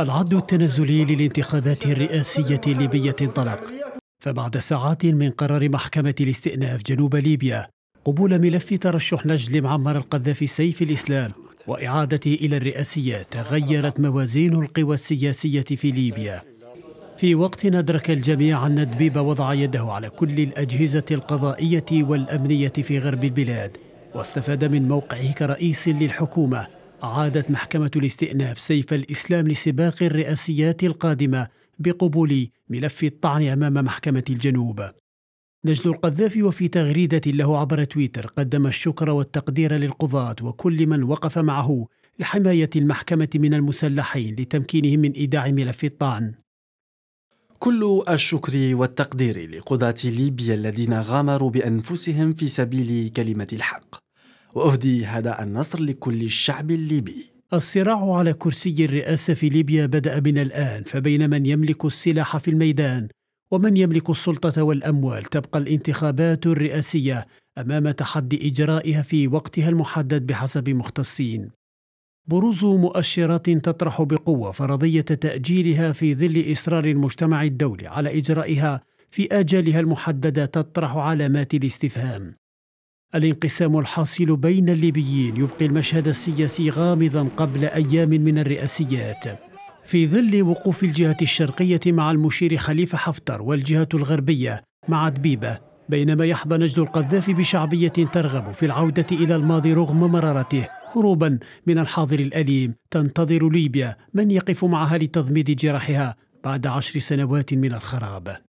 العد التنازلي للانتخابات الرئاسية الليبية انطلق فبعد ساعات من قرار محكمة الاستئناف جنوب ليبيا قبول ملف ترشح نجل معمر القذافي سيف الإسلام وإعادته إلى الرئاسية تغيرت موازين القوى السياسية في ليبيا في وقت أدرك الجميع أن الدبيب وضع يده على كل الأجهزة القضائية والأمنية في غرب البلاد واستفاد من موقعه كرئيس للحكومة عادت محكمة الاستئناف سيف الإسلام لسباق الرئاسيات القادمة بقبول ملف الطعن أمام محكمة الجنوب نجل القذافي وفي تغريدة له عبر تويتر قدم الشكر والتقدير للقضاة وكل من وقف معه لحماية المحكمة من المسلحين لتمكينهم من إيداع ملف الطعن كل الشكر والتقدير لقضاة ليبيا الذين غامروا بأنفسهم في سبيل كلمة الحق وأهدي هذا النصر لكل الشعب الليبي الصراع على كرسي الرئاسة في ليبيا بدأ من الآن فبين من يملك السلاح في الميدان ومن يملك السلطة والأموال تبقى الانتخابات الرئاسية أمام تحدي إجرائها في وقتها المحدد بحسب مختصين بروز مؤشرات تطرح بقوة فرضية تأجيلها في ظل إصرار المجتمع الدولي على إجرائها في آجالها المحددة تطرح علامات الاستفهام الانقسام الحاصل بين الليبيين يبقي المشهد السياسي غامضا قبل ايام من الرئاسيات في ظل وقوف الجهه الشرقيه مع المشير خليفه حفتر والجهه الغربيه مع دبيبه بينما يحظى نجد القذافي بشعبيه ترغب في العوده الى الماضي رغم مرارته هروبا من الحاضر الاليم تنتظر ليبيا من يقف معها لتضميد جراحها بعد عشر سنوات من الخراب